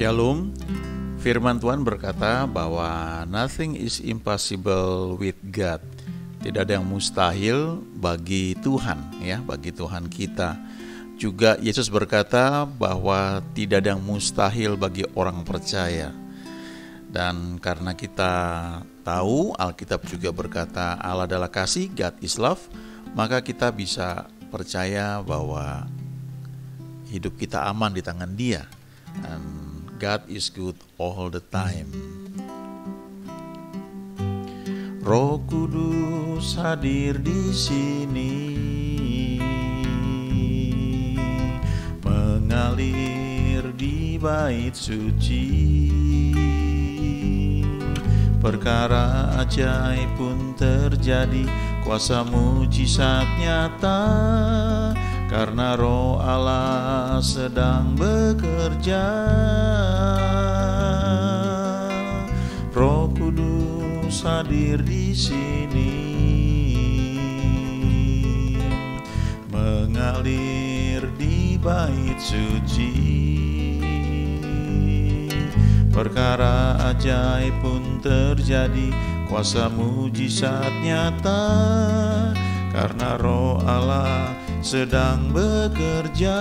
Shalom. Firman Tuhan berkata bahwa nothing is impossible with God. Tidak ada yang mustahil bagi Tuhan, ya, bagi Tuhan kita. Juga Yesus berkata bahwa tidak ada yang mustahil bagi orang percaya. Dan karena kita tahu Alkitab juga berkata Allah adalah kasih, God is love, maka kita bisa percaya bahwa hidup kita aman di tangan Dia. Dan God is good all the time. Roh Kudus hadir di sini, mengalir di bait suci. Perkara ajaib pun terjadi, kuasa mujizat nyata karena roh Allah sedang bekerja Roh Kudus hadir di sini mengalir di bait suci Perkara ajaib pun terjadi Kuasa mujizat nyata Karena roh Allah sedang bekerja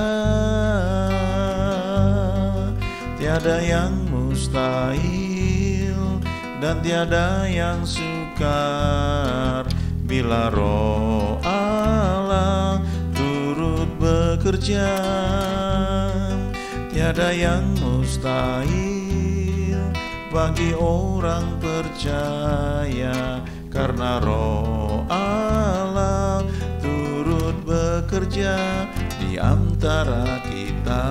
Tiada yang mustahil dan tiada yang sukar Bila roh Allah turut bekerja Tiada yang mustahil bagi orang percaya Karena roh Allah bekerja di antara kita.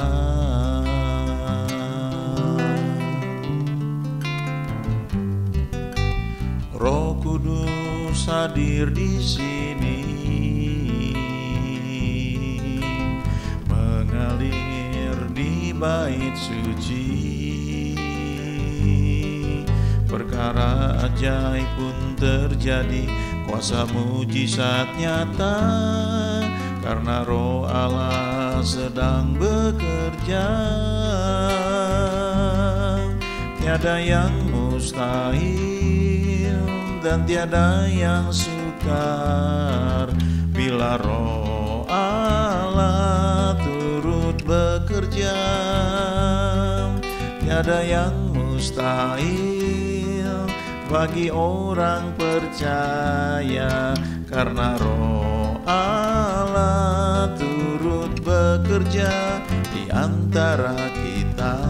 Roh Kudus hadir di sini, mengalir di bait suci. Perkara ajaib pun terjadi, kuasa mujizat nyata karena roh Allah sedang bekerja tiada yang mustahil dan tiada yang sukar bila roh Allah turut bekerja tiada yang mustahil bagi orang percaya karena roh Allah turut bekerja di antara kita.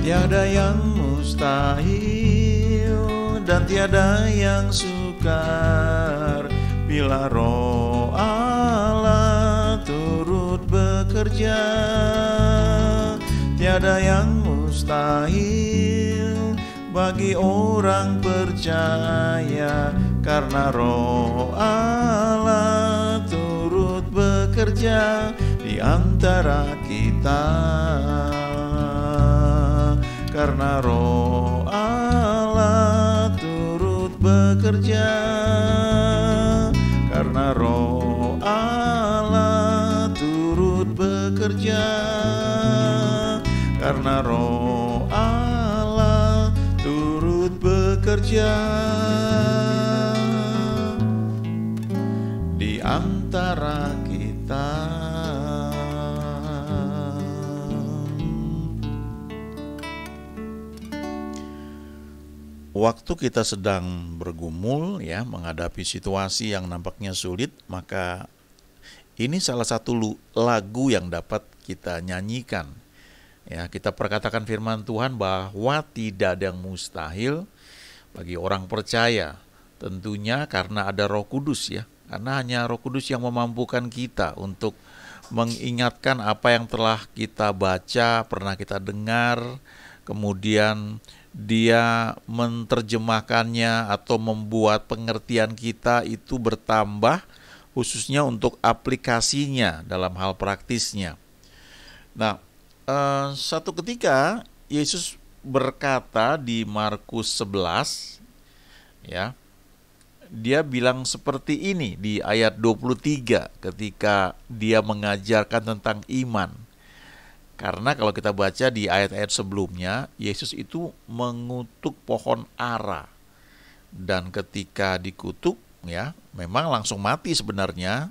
Tiada yang mustahil dan tiada yang sukar bila roh Allah turut bekerja. Tiada yang mustahil bagi orang percaya karena roh Allah turut bekerja di antara kita karena roh Allah turut bekerja karena roh Allah turut bekerja karena roh di antara kita. Waktu kita sedang bergumul ya menghadapi situasi yang nampaknya sulit, maka ini salah satu lagu yang dapat kita nyanyikan. Ya, kita perkatakan firman Tuhan bahwa tidak ada yang mustahil bagi orang percaya, tentunya karena ada Roh Kudus ya. Karena hanya Roh Kudus yang memampukan kita untuk mengingatkan apa yang telah kita baca, pernah kita dengar, kemudian dia menerjemahkannya atau membuat pengertian kita itu bertambah khususnya untuk aplikasinya dalam hal praktisnya. Nah, eh, satu ketika Yesus berkata di Markus 11 ya. Dia bilang seperti ini di ayat 23 ketika dia mengajarkan tentang iman. Karena kalau kita baca di ayat-ayat sebelumnya, Yesus itu mengutuk pohon ara. Dan ketika dikutuk, ya, memang langsung mati sebenarnya.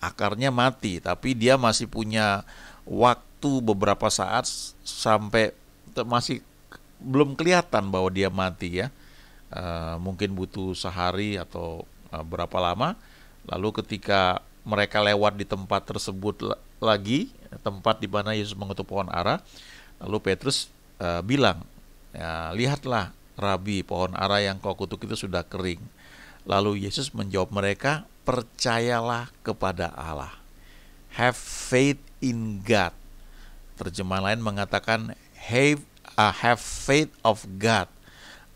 Akarnya mati, tapi dia masih punya waktu beberapa saat sampai masih belum kelihatan bahwa dia mati ya. E, mungkin butuh sehari atau e, berapa lama. Lalu ketika mereka lewat di tempat tersebut lagi, tempat di mana Yesus mengetuk pohon ara, lalu Petrus e, bilang, ya, lihatlah Rabi, pohon ara yang kau kutuk itu sudah kering. Lalu Yesus menjawab mereka, percayalah kepada Allah. Have faith in God. Terjemahan lain mengatakan have uh, have faith of God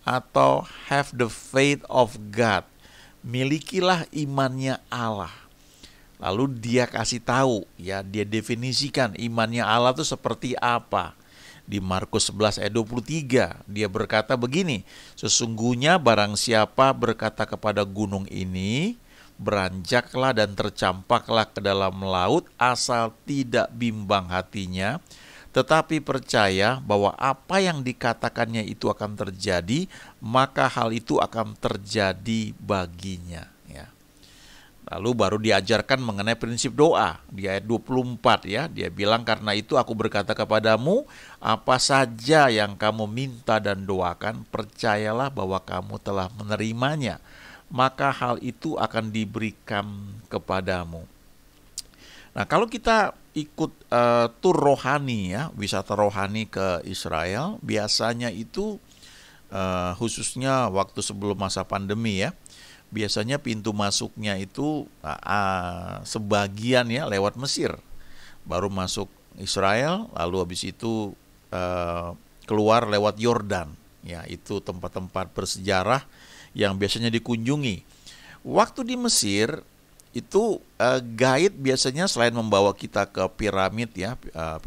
atau have the faith of God. Milikilah imannya Allah. Lalu dia kasih tahu ya, dia definisikan imannya Allah itu seperti apa. Di Markus 11 ayat 23 dia berkata begini, sesungguhnya barang siapa berkata kepada gunung ini, beranjaklah dan tercampaklah ke dalam laut asal tidak bimbang hatinya tetapi percaya bahwa apa yang dikatakannya itu akan terjadi, maka hal itu akan terjadi baginya. Ya. Lalu baru diajarkan mengenai prinsip doa di ayat 24 ya. Dia bilang karena itu aku berkata kepadamu apa saja yang kamu minta dan doakan percayalah bahwa kamu telah menerimanya maka hal itu akan diberikan kepadamu. Nah, kalau kita ikut uh, tur rohani ya, wisata rohani ke Israel, biasanya itu uh, khususnya waktu sebelum masa pandemi ya, biasanya pintu masuknya itu uh, uh, sebagian ya lewat Mesir, baru masuk Israel, lalu habis itu uh, keluar lewat Yordan. Ya, itu tempat-tempat bersejarah yang biasanya dikunjungi. Waktu di Mesir itu uh, guide biasanya selain membawa kita ke piramid ya uh,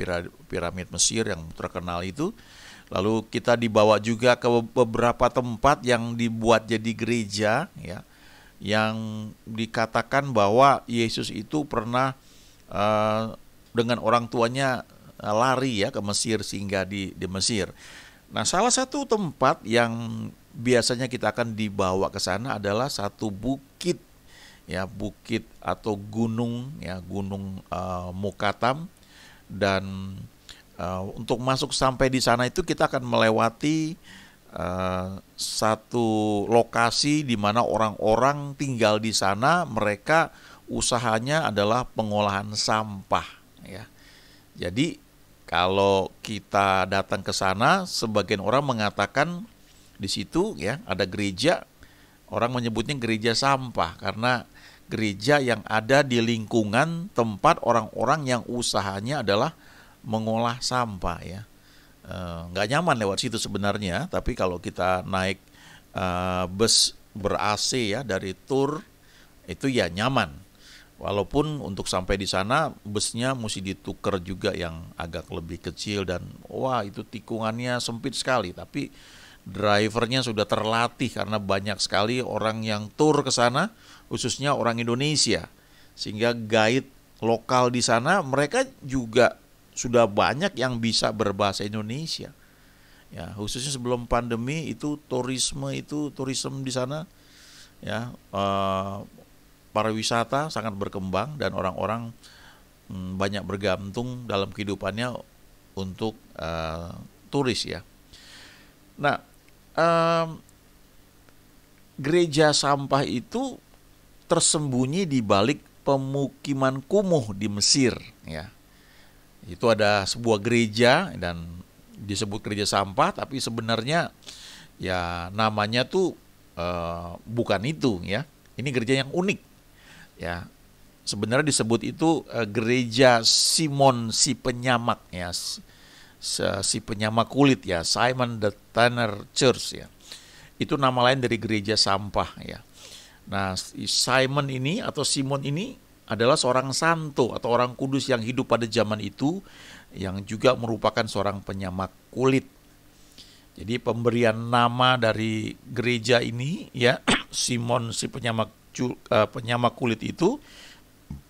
piramid Mesir yang terkenal itu lalu kita dibawa juga ke beberapa tempat yang dibuat jadi gereja ya yang dikatakan bahwa Yesus itu pernah uh, dengan orang tuanya lari ya ke Mesir sehingga di di Mesir. Nah, salah satu tempat yang biasanya kita akan dibawa ke sana adalah satu bukit ya bukit atau gunung ya gunung uh, Mukatam dan uh, untuk masuk sampai di sana itu kita akan melewati uh, satu lokasi di mana orang-orang tinggal di sana mereka usahanya adalah pengolahan sampah ya. Jadi kalau kita datang ke sana sebagian orang mengatakan di situ ya ada gereja orang menyebutnya gereja sampah karena gereja yang ada di lingkungan tempat orang-orang yang usahanya adalah mengolah sampah ya eh, nggak e, nyaman lewat situ sebenarnya tapi kalau kita naik e, bus ber AC ya dari tur itu ya nyaman walaupun untuk sampai di sana busnya mesti ditukar juga yang agak lebih kecil dan wah itu tikungannya sempit sekali tapi drivernya sudah terlatih karena banyak sekali orang yang tur ke sana khususnya orang Indonesia. Sehingga guide lokal di sana mereka juga sudah banyak yang bisa berbahasa Indonesia. Ya, khususnya sebelum pandemi itu turisme itu turisme di sana ya eh, pariwisata sangat berkembang dan orang-orang hmm, banyak bergantung dalam kehidupannya untuk eh, turis ya. Nah, eh, gereja sampah itu tersembunyi di balik pemukiman kumuh di Mesir ya. Itu ada sebuah gereja dan disebut gereja sampah tapi sebenarnya ya namanya tuh e, bukan itu ya. Ini gereja yang unik ya. Sebenarnya disebut itu e, gereja Simon si penyamak ya. Si penyamak kulit ya, Simon the Tanner Church ya. Itu nama lain dari gereja sampah ya Nah, Simon ini atau Simon ini adalah seorang santo atau orang kudus yang hidup pada zaman itu yang juga merupakan seorang penyamak kulit. Jadi pemberian nama dari gereja ini ya Simon si penyamak eh, penyamak kulit itu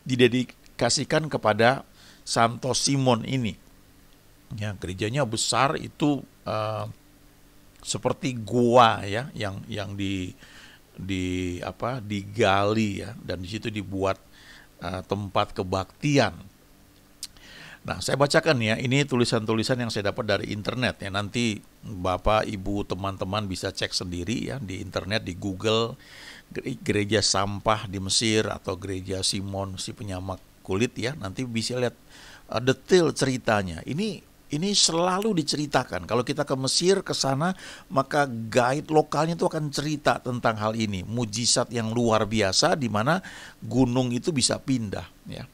didedikasikan kepada Santo Simon ini. Ya, gerejanya besar itu uh, seperti gua ya yang yang di di apa digali ya dan di situ dibuat uh, tempat kebaktian. Nah, saya bacakan ya, ini tulisan-tulisan yang saya dapat dari internet ya. Nanti Bapak, Ibu, teman-teman bisa cek sendiri ya di internet di Google gereja sampah di Mesir atau gereja Simon si penyamak kulit ya. Nanti bisa lihat uh, detail ceritanya. Ini ini selalu diceritakan. Kalau kita ke Mesir ke sana, maka guide lokalnya itu akan cerita tentang hal ini, mujizat yang luar biasa di mana gunung itu bisa pindah, ya.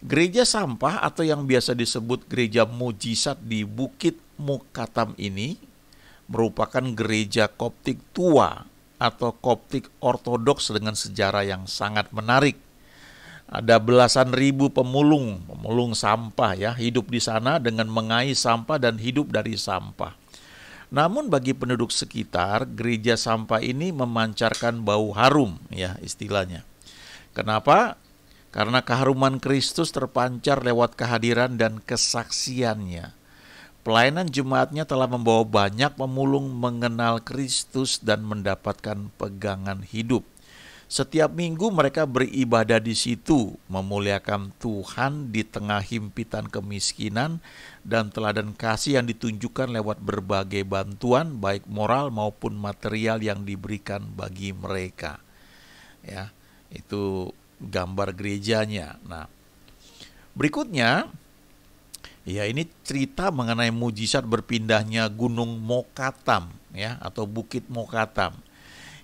Gereja sampah atau yang biasa disebut gereja mujizat di Bukit Mukatam ini merupakan gereja Koptik tua atau Koptik Ortodoks dengan sejarah yang sangat menarik ada belasan ribu pemulung, pemulung sampah ya, hidup di sana dengan mengais sampah dan hidup dari sampah. Namun bagi penduduk sekitar, gereja sampah ini memancarkan bau harum ya istilahnya. Kenapa? Karena keharuman Kristus terpancar lewat kehadiran dan kesaksiannya. Pelayanan jemaatnya telah membawa banyak pemulung mengenal Kristus dan mendapatkan pegangan hidup setiap minggu mereka beribadah di situ, memuliakan Tuhan di tengah himpitan kemiskinan dan teladan kasih yang ditunjukkan lewat berbagai bantuan baik moral maupun material yang diberikan bagi mereka. Ya, itu gambar gerejanya. Nah, berikutnya Ya, ini cerita mengenai mujizat berpindahnya Gunung Mokatam ya atau Bukit Mokatam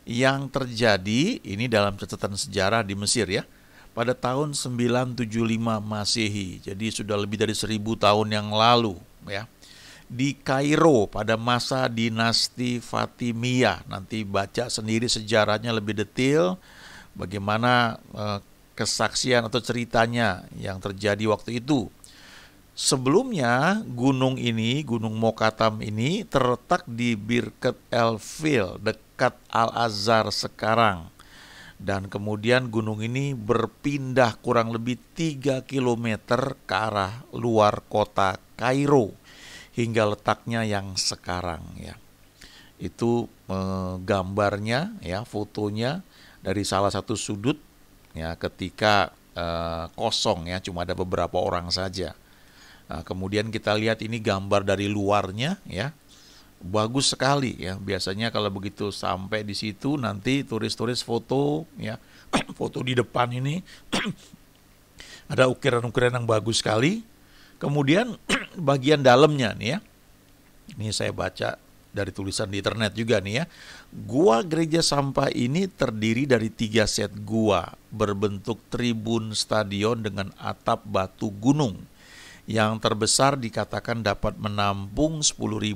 yang terjadi ini dalam catatan sejarah di Mesir ya pada tahun 975 Masehi. Jadi sudah lebih dari 1000 tahun yang lalu ya. Di Kairo pada masa dinasti Fatimiyah. Nanti baca sendiri sejarahnya lebih detail bagaimana eh, kesaksian atau ceritanya yang terjadi waktu itu. Sebelumnya gunung ini, Gunung Mokatam ini terletak di Birket Elfil, dekat dekat Al-Azhar sekarang. Dan kemudian gunung ini berpindah kurang lebih 3 km ke arah luar kota Kairo hingga letaknya yang sekarang ya. Itu eh, gambarnya ya, fotonya dari salah satu sudut ya ketika eh, kosong ya, cuma ada beberapa orang saja. Nah, kemudian kita lihat ini gambar dari luarnya ya bagus sekali ya. Biasanya kalau begitu sampai di situ nanti turis-turis foto ya, foto di depan ini ada ukiran-ukiran yang bagus sekali. Kemudian bagian dalamnya nih ya. Ini saya baca dari tulisan di internet juga nih ya. Gua gereja sampah ini terdiri dari tiga set gua berbentuk tribun stadion dengan atap batu gunung. Yang terbesar dikatakan dapat menampung 10.000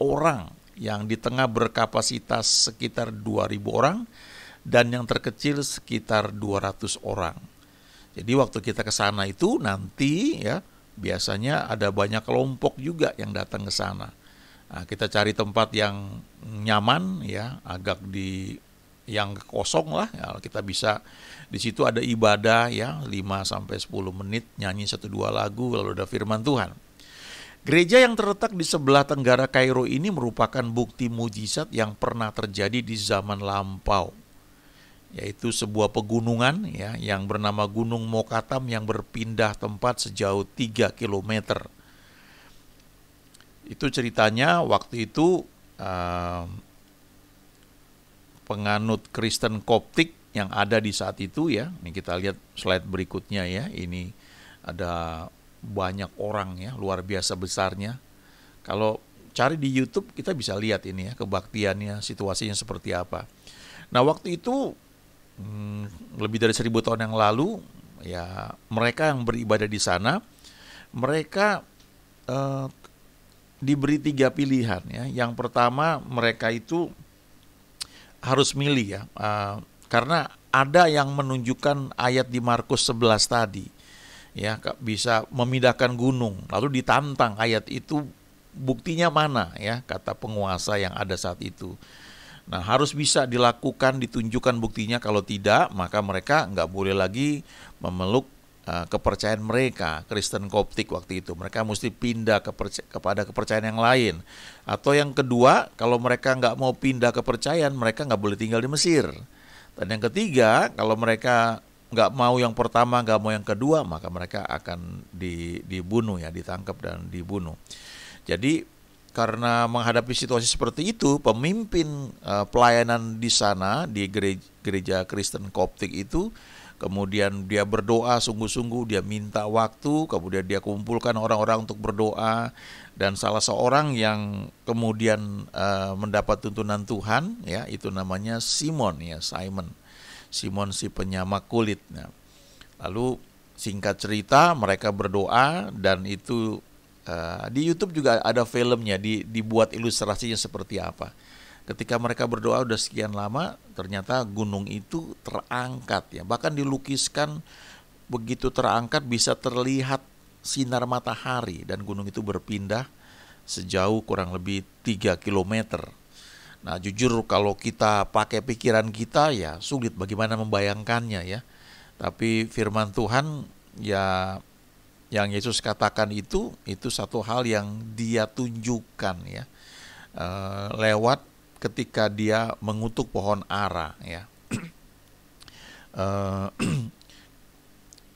orang yang di tengah berkapasitas sekitar 2000 orang dan yang terkecil sekitar 200 orang. Jadi waktu kita ke sana itu nanti ya biasanya ada banyak kelompok juga yang datang ke sana. Nah, kita cari tempat yang nyaman ya, agak di yang kosong lah ya, kita bisa di situ ada ibadah ya 5 sampai 10 menit nyanyi satu dua lagu lalu ada firman Tuhan. Gereja yang terletak di sebelah tenggara Kairo ini merupakan bukti mujizat yang pernah terjadi di zaman lampau, yaitu sebuah pegunungan ya yang bernama Gunung Mokatam yang berpindah tempat sejauh 3 km. Itu ceritanya waktu itu ehm, penganut Kristen Koptik yang ada di saat itu ya. Ini kita lihat slide berikutnya ya. Ini ada banyak orang ya luar biasa besarnya kalau cari di YouTube kita bisa lihat ini ya kebaktiannya situasinya seperti apa nah waktu itu hmm, lebih dari seribu tahun yang lalu ya mereka yang beribadah di sana mereka eh, diberi tiga pilihan ya yang pertama mereka itu harus milih ya eh, karena ada yang menunjukkan ayat di Markus 11 tadi ya bisa memindahkan gunung. Lalu ditantang ayat itu buktinya mana ya kata penguasa yang ada saat itu. Nah harus bisa dilakukan ditunjukkan buktinya kalau tidak maka mereka nggak boleh lagi memeluk uh, kepercayaan mereka Kristen Koptik waktu itu mereka mesti pindah kepada kepercayaan yang lain atau yang kedua kalau mereka nggak mau pindah kepercayaan mereka nggak boleh tinggal di Mesir dan yang ketiga kalau mereka nggak mau yang pertama, nggak mau yang kedua, maka mereka akan di, dibunuh ya, ditangkap dan dibunuh. Jadi karena menghadapi situasi seperti itu, pemimpin uh, pelayanan di sana di gereja, gereja Kristen Koptik itu kemudian dia berdoa sungguh-sungguh, dia minta waktu, kemudian dia kumpulkan orang-orang untuk berdoa dan salah seorang yang kemudian uh, mendapat tuntunan Tuhan ya itu namanya Simon ya Simon Simon si penyama kulit. Nah, lalu singkat cerita mereka berdoa dan itu uh, di YouTube juga ada filmnya di, dibuat ilustrasinya seperti apa. Ketika mereka berdoa udah sekian lama, ternyata gunung itu terangkat ya. Bahkan dilukiskan begitu terangkat bisa terlihat sinar matahari dan gunung itu berpindah sejauh kurang lebih 3 kilometer Nah, jujur kalau kita pakai pikiran kita ya sulit bagaimana membayangkannya ya. Tapi firman Tuhan ya yang Yesus katakan itu itu satu hal yang dia tunjukkan ya. E, lewat ketika dia mengutuk pohon ara ya. e,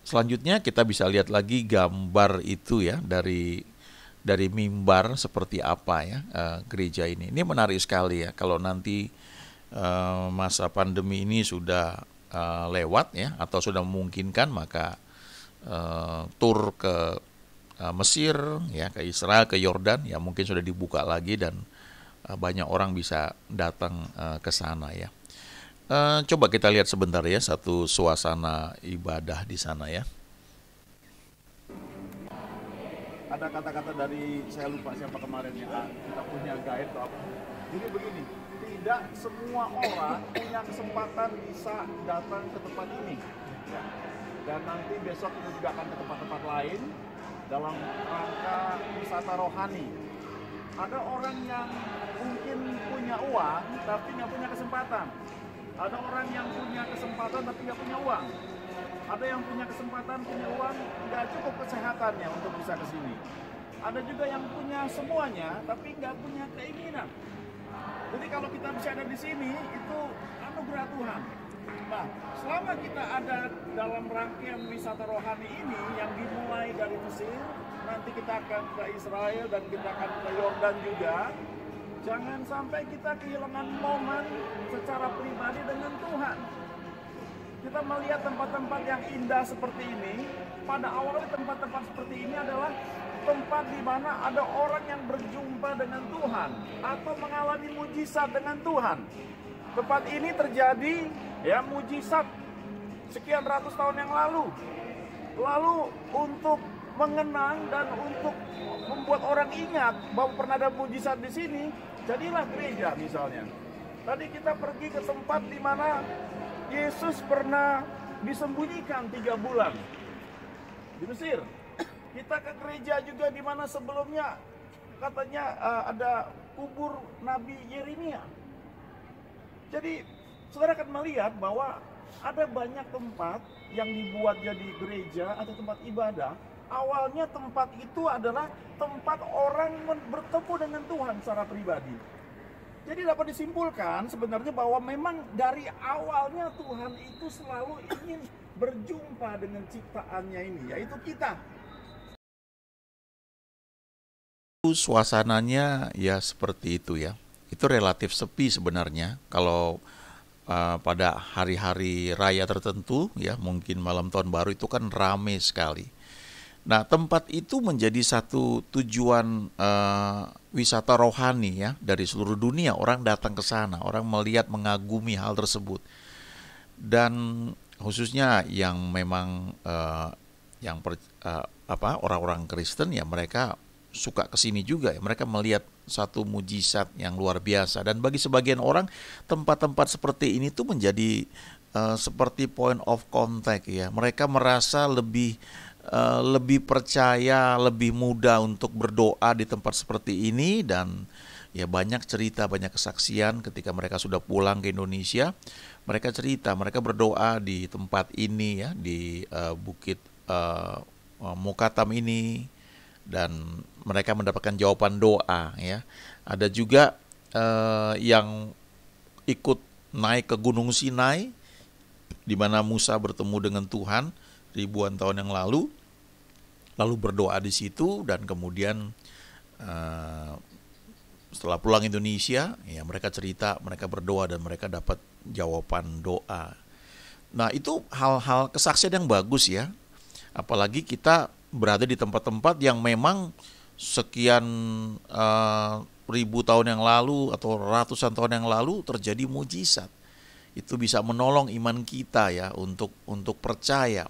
selanjutnya kita bisa lihat lagi gambar itu ya dari dari mimbar seperti apa ya uh, gereja ini. Ini menarik sekali ya kalau nanti uh, masa pandemi ini sudah uh, lewat ya atau sudah memungkinkan maka uh, tur ke uh, Mesir ya ke Israel ke Yordan ya mungkin sudah dibuka lagi dan uh, banyak orang bisa datang uh, ke sana ya. Uh, coba kita lihat sebentar ya satu suasana ibadah di sana ya. ada kata-kata dari saya lupa siapa kemarin ya kita punya guide atau apa jadi begini tidak semua orang punya kesempatan bisa datang ke tempat ini ya. dan nanti besok kita juga akan ke tempat-tempat lain dalam rangka wisata rohani ada orang yang mungkin punya uang tapi nggak punya kesempatan ada orang yang punya kesempatan tapi nggak punya uang ada yang punya kesempatan, punya uang, nggak cukup kesehatannya untuk bisa ke sini. Ada juga yang punya semuanya, tapi nggak punya keinginan. Jadi kalau kita bisa ada di sini, itu anugerah Tuhan. Nah, selama kita ada dalam rangkaian wisata rohani ini yang dimulai dari Mesir, nanti kita akan ke Israel dan kita akan ke Yordan juga, Jangan sampai kita kehilangan momen secara pribadi dengan Tuhan kita melihat tempat-tempat yang indah seperti ini, pada awalnya tempat-tempat seperti ini adalah tempat di mana ada orang yang berjumpa dengan Tuhan atau mengalami mujizat dengan Tuhan. Tempat ini terjadi ya mujizat sekian ratus tahun yang lalu. Lalu untuk mengenang dan untuk membuat orang ingat bahwa pernah ada mujizat di sini, jadilah gereja misalnya. Tadi kita pergi ke tempat di mana Yesus pernah disembunyikan tiga bulan di Mesir. Kita ke gereja juga di mana sebelumnya katanya uh, ada kubur Nabi Yeremia. Jadi saudara akan melihat bahwa ada banyak tempat yang dibuat jadi gereja atau tempat ibadah. Awalnya tempat itu adalah tempat orang bertemu dengan Tuhan secara pribadi. Jadi dapat disimpulkan sebenarnya bahwa memang dari awalnya Tuhan itu selalu ingin berjumpa dengan ciptaannya ini, yaitu kita. Suasananya ya seperti itu ya. Itu relatif sepi sebenarnya kalau uh, pada hari-hari raya tertentu ya mungkin malam tahun baru itu kan rame sekali. Nah, tempat itu menjadi satu tujuan uh, wisata rohani ya dari seluruh dunia. Orang datang ke sana, orang melihat mengagumi hal tersebut. Dan khususnya yang memang uh, yang per, uh, apa orang-orang Kristen ya mereka suka ke sini juga ya. Mereka melihat satu mujizat yang luar biasa dan bagi sebagian orang tempat-tempat seperti ini tuh menjadi uh, seperti point of contact ya. Mereka merasa lebih Eh, lebih percaya, lebih mudah untuk berdoa di tempat seperti ini dan ya banyak cerita, banyak kesaksian ketika mereka sudah pulang ke Indonesia, mereka cerita, mereka berdoa di tempat ini ya di uh, Bukit uh, eh, Mukatam ini dan mereka mendapatkan jawaban doa ya. Ada juga uh, yang ikut naik ke Gunung Sinai di mana Musa bertemu dengan Tuhan ribuan tahun yang lalu, lalu berdoa di situ dan kemudian uh, setelah pulang Indonesia, ya mereka cerita, mereka berdoa dan mereka dapat jawaban doa. Nah itu hal-hal kesaksian yang bagus ya, apalagi kita berada di tempat-tempat yang memang sekian uh, ribu tahun yang lalu atau ratusan tahun yang lalu terjadi mujizat itu bisa menolong iman kita ya untuk untuk percaya.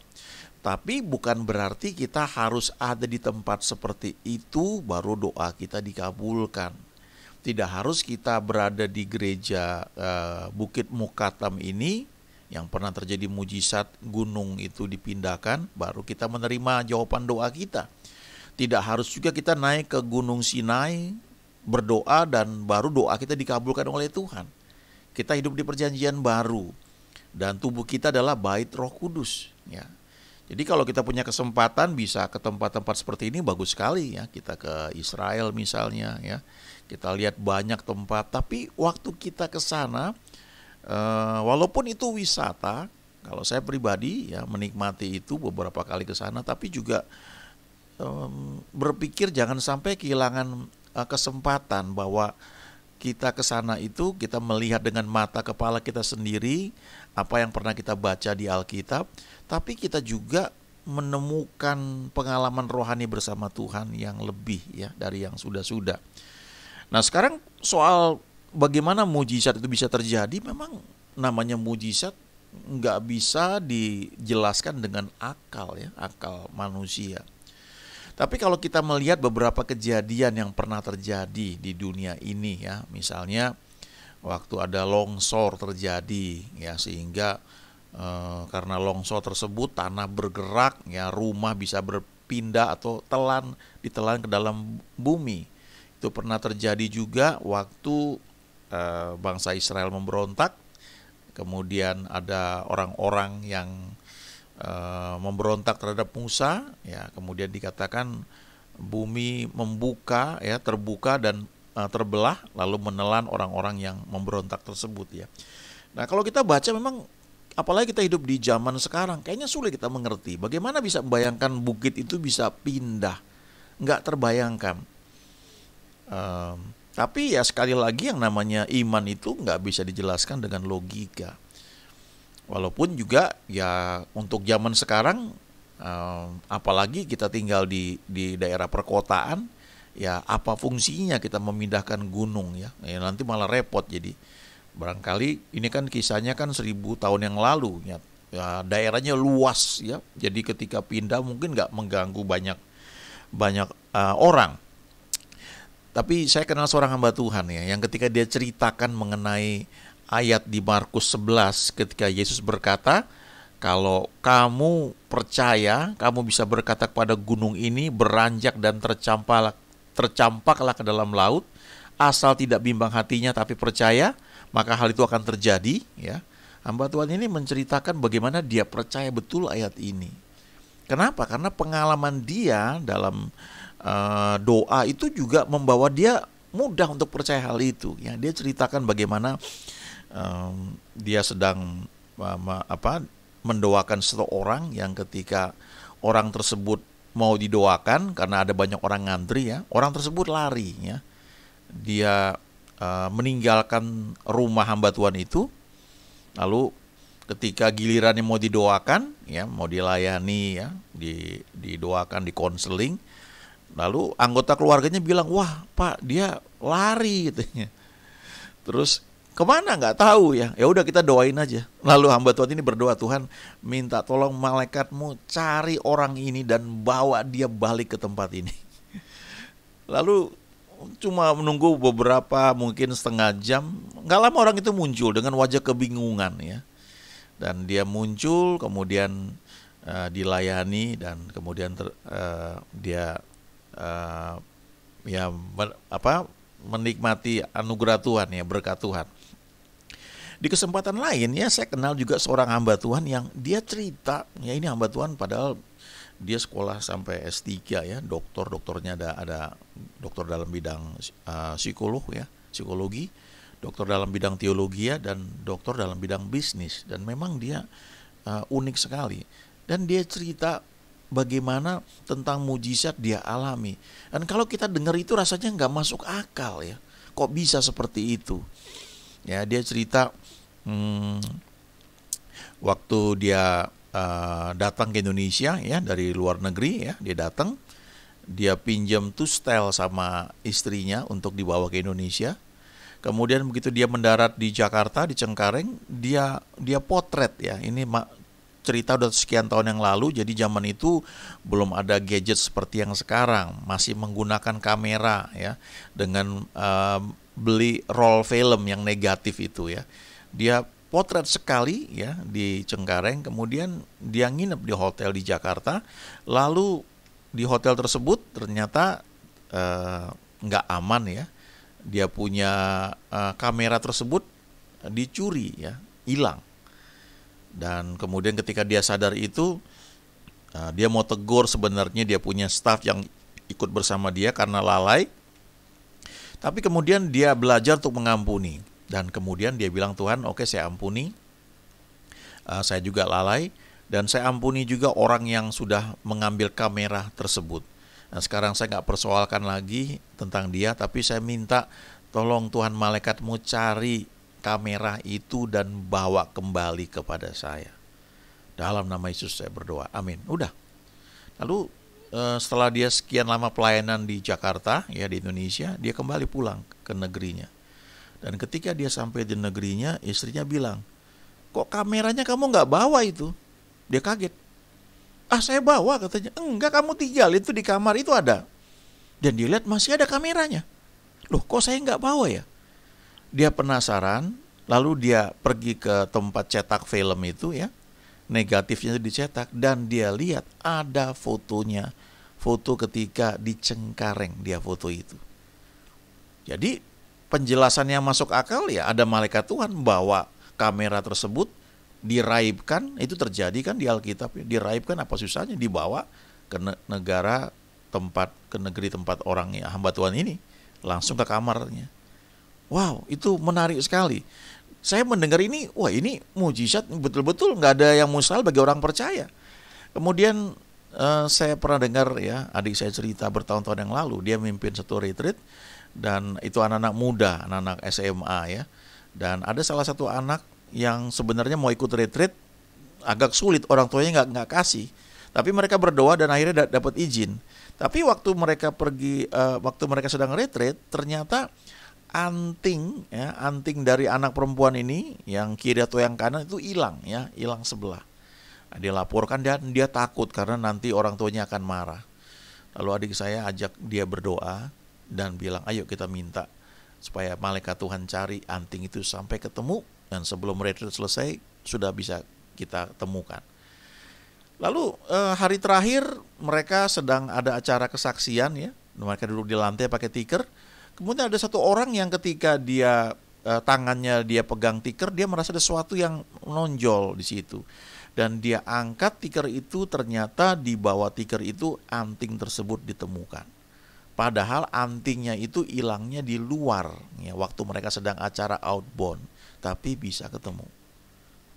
Tapi bukan berarti kita harus ada di tempat seperti itu baru doa kita dikabulkan. Tidak harus kita berada di gereja eh, Bukit Mukatam ini yang pernah terjadi mujizat gunung itu dipindahkan baru kita menerima jawaban doa kita. Tidak harus juga kita naik ke Gunung Sinai berdoa dan baru doa kita dikabulkan oleh Tuhan. Kita hidup di perjanjian baru dan tubuh kita adalah bait Roh Kudus ya jadi kalau kita punya kesempatan bisa ke tempat-tempat seperti ini bagus sekali ya. Kita ke Israel misalnya ya. Kita lihat banyak tempat, tapi waktu kita ke sana eh, walaupun itu wisata, kalau saya pribadi ya menikmati itu beberapa kali ke sana tapi juga berpikir jangan sampai kehilangan eh, kesempatan bahwa kita ke sana itu kita melihat dengan mata kepala kita sendiri apa yang pernah kita baca di Alkitab, tapi kita juga menemukan pengalaman rohani bersama Tuhan yang lebih ya dari yang sudah-sudah. Nah, sekarang soal bagaimana mujizat itu bisa terjadi, memang namanya mujizat nggak bisa dijelaskan dengan akal ya, akal manusia. Tapi kalau kita melihat beberapa kejadian yang pernah terjadi di dunia ini ya, misalnya waktu ada longsor terjadi ya sehingga e, karena longsor tersebut tanah bergerak ya rumah bisa berpindah atau telan ditelan ke dalam bumi itu pernah terjadi juga waktu e, bangsa Israel memberontak kemudian ada orang-orang yang e, memberontak terhadap Musa ya kemudian dikatakan bumi membuka ya terbuka dan Eh, terbelah lalu menelan orang-orang yang memberontak tersebut ya. Nah, kalau kita baca memang apalagi kita hidup di zaman sekarang, kayaknya sulit kita mengerti bagaimana bisa membayangkan bukit itu bisa pindah. Nggak terbayangkan. Um, tapi ya sekali lagi yang namanya iman itu nggak bisa dijelaskan dengan logika. Walaupun juga ya untuk zaman sekarang, apalagi kita tinggal di di daerah perkotaan, ya apa fungsinya kita memindahkan gunung ya, ya nanti malah repot jadi barangkali ini kan kisahnya kan seribu tahun yang lalu ya, ya daerahnya luas ya jadi ketika pindah mungkin nggak mengganggu banyak banyak uh, orang tapi saya kenal seorang hamba Tuhan ya yang ketika dia ceritakan mengenai ayat di Markus 11 ketika Yesus berkata kalau kamu percaya, kamu bisa berkata kepada gunung ini beranjak dan tercampak tercampaklah ke dalam laut asal tidak bimbang hatinya tapi percaya maka hal itu akan terjadi ya hamba Tuhan ini menceritakan bagaimana dia percaya betul ayat ini kenapa karena pengalaman dia dalam uh, doa itu juga membawa dia mudah untuk percaya hal itu ya dia ceritakan bagaimana um, dia sedang um, apa mendoakan seseorang yang ketika orang tersebut mau didoakan karena ada banyak orang ngantri ya orang tersebut lari ya dia uh, meninggalkan rumah hamba Tuhan itu lalu ketika gilirannya mau didoakan ya mau dilayani ya di didoakan di konseling lalu anggota keluarganya bilang wah pak dia lari gitu ya terus Kemana nggak tahu ya. Ya udah kita doain aja. Lalu hamba Tuhan ini berdoa Tuhan minta tolong malaikatmu cari orang ini dan bawa dia balik ke tempat ini. Lalu cuma menunggu beberapa mungkin setengah jam nggak lama orang itu muncul dengan wajah kebingungan ya dan dia muncul kemudian uh, dilayani dan kemudian ter, uh, dia uh, ya apa menikmati anugerah Tuhan ya berkat Tuhan di kesempatan lain ya saya kenal juga seorang hamba Tuhan yang dia cerita ya ini hamba Tuhan padahal dia sekolah sampai S3 ya, dokter dokternya ada ada dokter dalam bidang uh, eh, psikolog ya, psikologi, dokter dalam bidang teologi ya dan dokter dalam bidang bisnis dan memang dia uh, unik sekali dan dia cerita bagaimana tentang mujizat dia alami. Dan kalau kita dengar itu rasanya nggak masuk akal ya. Kok bisa seperti itu? Ya, dia cerita hmm, waktu dia uh, datang ke Indonesia ya dari luar negeri ya dia datang dia pinjam tuh style sama istrinya untuk dibawa ke Indonesia kemudian begitu dia mendarat di Jakarta di Cengkareng dia dia potret ya ini cerita udah sekian tahun yang lalu jadi zaman itu belum ada gadget seperti yang sekarang masih menggunakan kamera ya dengan uh, beli roll film yang negatif itu ya dia potret sekali ya di Cengkareng kemudian dia nginep di hotel di Jakarta lalu di hotel tersebut ternyata eh, nggak uh, aman ya dia punya uh, kamera tersebut dicuri ya hilang dan kemudian ketika dia sadar itu uh, dia mau tegur sebenarnya dia punya staff yang ikut bersama dia karena lalai tapi kemudian dia belajar untuk mengampuni dan kemudian dia bilang Tuhan, oke okay, saya ampuni, uh, saya juga lalai, dan saya ampuni juga orang yang sudah mengambil kamera tersebut. Nah, sekarang saya nggak persoalkan lagi tentang dia, tapi saya minta tolong Tuhan malaikatmu cari kamera itu dan bawa kembali kepada saya. Dalam nama Yesus saya berdoa. Amin. Udah. Lalu eh, setelah dia sekian lama pelayanan di Jakarta, ya di Indonesia, dia kembali pulang ke negerinya. Dan ketika dia sampai di negerinya, istrinya bilang, kok kameranya kamu nggak bawa itu? Dia kaget. Ah saya bawa katanya. Enggak kamu tinggal itu di kamar itu ada. Dan dia lihat masih ada kameranya. Loh kok saya nggak bawa ya? Dia penasaran. Lalu dia pergi ke tempat cetak film itu ya. Negatifnya itu dicetak. Dan dia lihat ada fotonya. Foto ketika di Cengkareng dia foto itu. Jadi penjelasan yang masuk akal ya ada malaikat Tuhan bawa kamera tersebut diraibkan itu terjadi kan di Alkitab ya diraibkan apa susahnya dibawa ke negara tempat ke negeri tempat orang ya hamba Tuhan ini langsung ke kamarnya wow itu menarik sekali saya mendengar ini wah ini mujizat betul-betul nggak ada yang mustahil bagi orang percaya kemudian eh, saya pernah dengar ya adik saya cerita bertahun-tahun yang lalu dia memimpin satu retreat dan itu anak-anak muda, anak-anak SMA ya. Dan ada salah satu anak yang sebenarnya mau ikut retreat agak sulit orang tuanya nggak nggak kasih. Tapi mereka berdoa dan akhirnya dapat izin. Tapi waktu mereka pergi, uh, waktu mereka sedang retreat, ternyata anting ya anting dari anak perempuan ini yang kiri atau yang kanan itu hilang ya hilang sebelah nah, dia laporkan dan dia takut karena nanti orang tuanya akan marah lalu adik saya ajak dia berdoa dan bilang ayo kita minta supaya malaikat Tuhan cari anting itu sampai ketemu dan sebelum retreat selesai sudah bisa kita temukan. Lalu eh, hari terakhir mereka sedang ada acara kesaksian ya. Mereka dulu di lantai pakai tiker. Kemudian ada satu orang yang ketika dia eh, tangannya dia pegang tiker, dia merasa ada sesuatu yang menonjol di situ. Dan dia angkat tiker itu ternyata di bawah tiker itu anting tersebut ditemukan. Padahal antingnya itu hilangnya di luar ya waktu mereka sedang acara outbound, tapi bisa ketemu.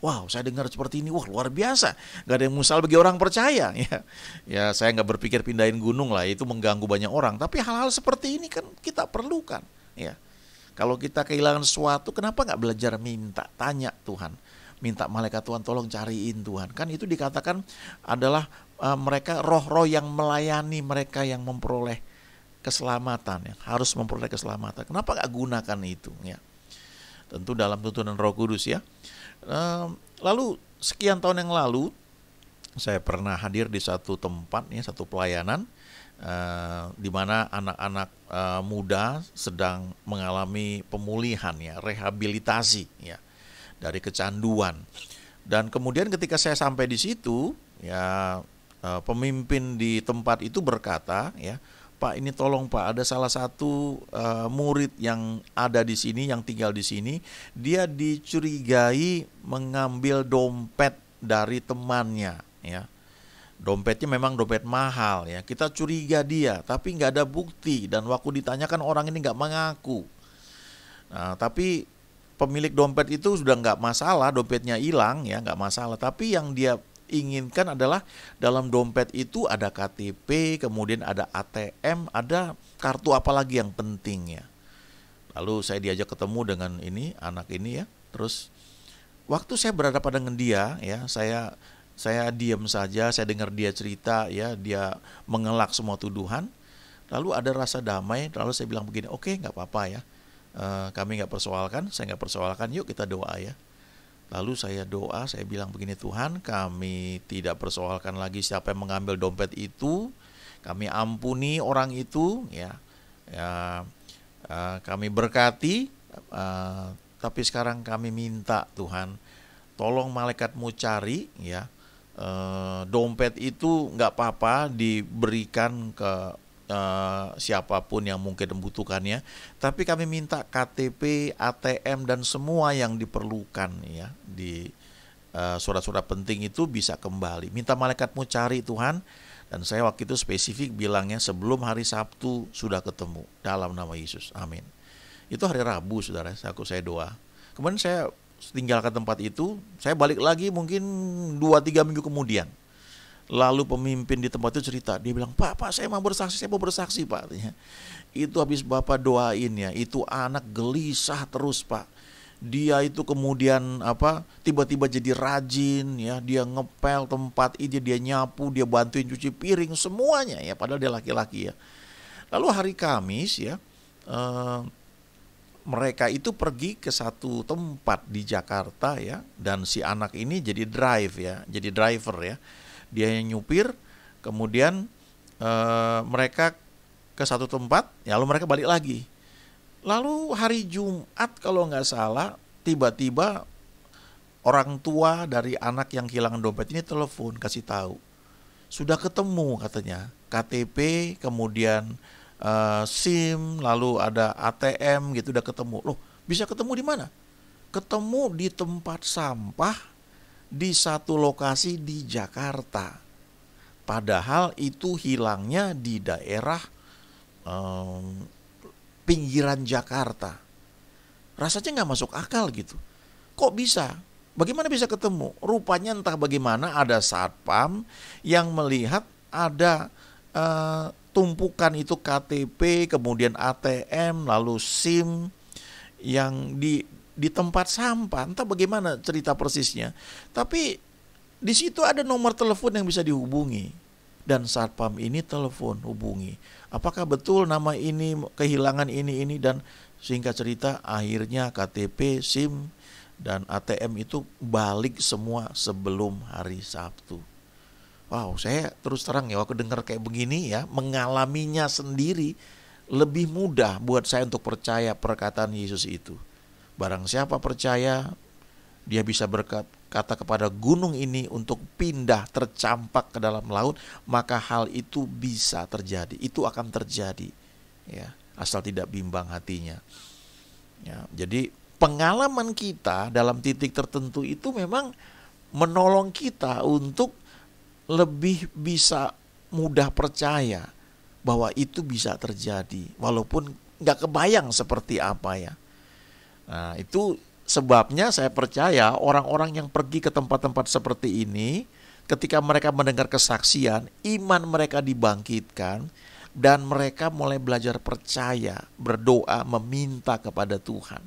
Wow, saya dengar seperti ini, wah luar biasa. Gak ada yang musal bagi orang percaya. Ya, ya saya nggak berpikir pindahin gunung lah, itu mengganggu banyak orang. Tapi hal-hal seperti ini kan kita perlukan. Ya, kalau kita kehilangan sesuatu, kenapa nggak belajar minta, tanya Tuhan, minta malaikat Tuhan tolong cariin Tuhan. Kan itu dikatakan adalah uh, mereka roh-roh yang melayani mereka yang memperoleh keselamatan ya harus memperoleh keselamatan kenapa gak gunakan itu ya tentu dalam tuntunan Roh Kudus ya ehm, lalu sekian tahun yang lalu saya pernah hadir di satu tempat ya satu pelayanan uh, di mana anak-anak uh, muda sedang mengalami pemulihan ya rehabilitasi ya dari kecanduan dan kemudian ketika saya sampai di situ ya uh, pemimpin di tempat itu berkata ya Pak ini tolong Pak ada salah satu uh, murid yang ada di sini yang tinggal di sini dia dicurigai mengambil dompet dari temannya ya dompetnya memang dompet mahal ya kita curiga dia tapi nggak ada bukti dan waktu ditanyakan orang ini nggak mengaku nah, tapi pemilik dompet itu sudah nggak masalah dompetnya hilang ya nggak masalah tapi yang dia inginkan adalah dalam dompet itu ada KTP, kemudian ada ATM, ada kartu apa lagi yang penting ya. Lalu saya diajak ketemu dengan ini anak ini ya. Terus waktu saya berhadapan dengan dia ya, saya saya diam saja, saya dengar dia cerita ya, dia mengelak semua tuduhan. Lalu ada rasa damai, lalu saya bilang begini, oke okay, nggak apa-apa ya, eh, kami nggak persoalkan, saya nggak persoalkan, yuk kita doa ya. Lalu saya doa, saya bilang begini, Tuhan, kami tidak persoalkan lagi siapa yang mengambil dompet itu. Kami ampuni orang itu, ya. ya uh, kami berkati, uh, tapi sekarang kami minta Tuhan, tolong malaikatmu cari, ya. Uh, dompet itu nggak apa-apa diberikan ke uh, siapapun yang mungkin membutuhkannya. Tapi kami minta KTP, ATM dan semua yang diperlukan ya di surat eh, surat-surat penting itu bisa kembali. Minta malaikatmu cari Tuhan. Dan saya waktu itu spesifik bilangnya sebelum hari Sabtu sudah ketemu dalam nama Yesus. Amin. Itu hari Rabu saudara, aku saya doa. Kemudian saya tinggalkan tempat itu, saya balik lagi mungkin dua tiga minggu kemudian. Lalu pemimpin di tempat itu cerita, dia bilang, "Pak, Pak, saya mau bersaksi, saya mau bersaksi, Pak." itu habis Bapak doain ya, itu anak gelisah terus, Pak. Dia itu kemudian apa? Tiba-tiba jadi rajin ya, dia ngepel tempat ini, dia nyapu, dia bantuin cuci piring semuanya ya, padahal dia laki-laki ya. Lalu hari Kamis ya, eh, mereka itu pergi ke satu tempat di Jakarta ya, dan si anak ini jadi drive ya, jadi driver ya dia yang nyupir kemudian e, mereka ke satu tempat ya lalu mereka balik lagi lalu hari Jumat kalau nggak salah tiba-tiba orang tua dari anak yang kehilangan dompet ini telepon kasih tahu sudah ketemu katanya KTP kemudian e, SIM, lalu ada ATM gitu udah ketemu. Loh, bisa ketemu di mana? Ketemu di tempat sampah di satu lokasi di Jakarta. Padahal itu hilangnya di daerah um, pinggiran Jakarta. Rasanya nggak masuk akal gitu. Kok bisa? Bagaimana bisa ketemu? Rupanya entah bagaimana ada satpam yang melihat ada uh, tumpukan itu KTP, kemudian ATM, lalu SIM yang di di tempat sampah, entah bagaimana cerita persisnya. Tapi di situ ada nomor telepon yang bisa dihubungi dan satpam ini telepon hubungi. Apakah betul nama ini kehilangan ini ini dan singkat cerita akhirnya KTP, SIM dan ATM itu balik semua sebelum hari Sabtu. Wow, saya terus terang ya waktu dengar kayak begini ya, mengalaminya sendiri lebih mudah buat saya untuk percaya perkataan Yesus itu. Barang siapa percaya, dia bisa berkata kepada gunung ini untuk pindah tercampak ke dalam laut, maka hal itu bisa terjadi. Itu akan terjadi. Ya, asal tidak bimbang hatinya. Ya, jadi pengalaman kita dalam titik tertentu itu memang menolong kita untuk lebih bisa mudah percaya bahwa itu bisa terjadi walaupun nggak kebayang seperti apa ya Nah, itu sebabnya saya percaya orang-orang yang pergi ke tempat-tempat seperti ini, ketika mereka mendengar kesaksian, iman mereka dibangkitkan, dan mereka mulai belajar percaya, berdoa, meminta kepada Tuhan.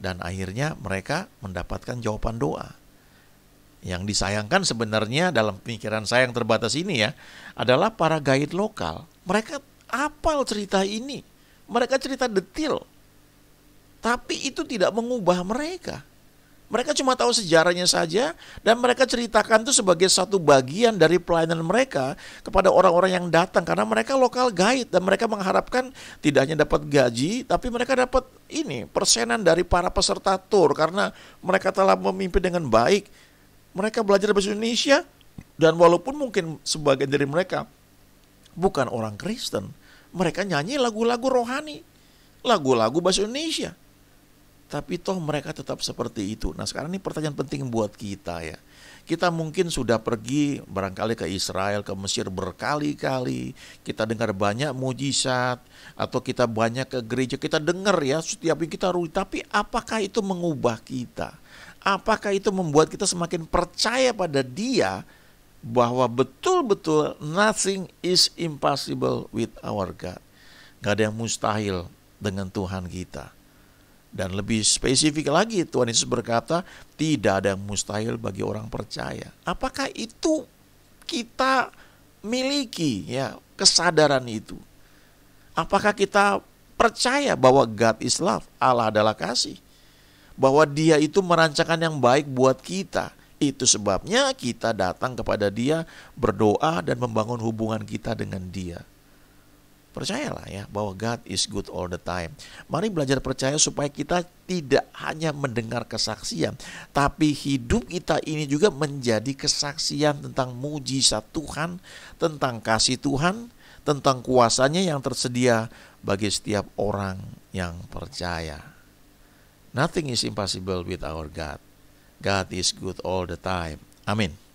Dan akhirnya mereka mendapatkan jawaban doa. Yang disayangkan sebenarnya dalam pemikiran saya yang terbatas ini ya, adalah para guide lokal. Mereka apal cerita ini. Mereka cerita detail tapi itu tidak mengubah mereka. Mereka cuma tahu sejarahnya saja dan mereka ceritakan itu sebagai satu bagian dari pelayanan mereka kepada orang-orang yang datang karena mereka lokal guide dan mereka mengharapkan tidak hanya dapat gaji tapi mereka dapat ini persenan dari para peserta tur karena mereka telah memimpin dengan baik. Mereka belajar bahasa Indonesia dan walaupun mungkin sebagian dari mereka bukan orang Kristen, mereka nyanyi lagu-lagu rohani, lagu-lagu bahasa Indonesia tapi toh mereka tetap seperti itu. Nah sekarang ini pertanyaan penting buat kita ya. Kita mungkin sudah pergi barangkali ke Israel, ke Mesir berkali-kali. Kita dengar banyak mujizat atau kita banyak ke gereja. Kita dengar ya setiap yang kita rugi. Tapi apakah itu mengubah kita? Apakah itu membuat kita semakin percaya pada dia bahwa betul-betul nothing is impossible with our God. Gak ada yang mustahil dengan Tuhan kita dan lebih spesifik lagi Tuhan Yesus berkata, tidak ada yang mustahil bagi orang percaya. Apakah itu kita miliki ya kesadaran itu? Apakah kita percaya bahwa God is love, Allah adalah kasih? Bahwa dia itu merancangkan yang baik buat kita. Itu sebabnya kita datang kepada dia, berdoa dan membangun hubungan kita dengan dia. Percayalah ya bahwa God is good all the time. Mari belajar percaya supaya kita tidak hanya mendengar kesaksian, tapi hidup kita ini juga menjadi kesaksian tentang mujizat Tuhan, tentang kasih Tuhan, tentang kuasanya yang tersedia bagi setiap orang yang percaya. Nothing is impossible with our God. God is good all the time. Amin.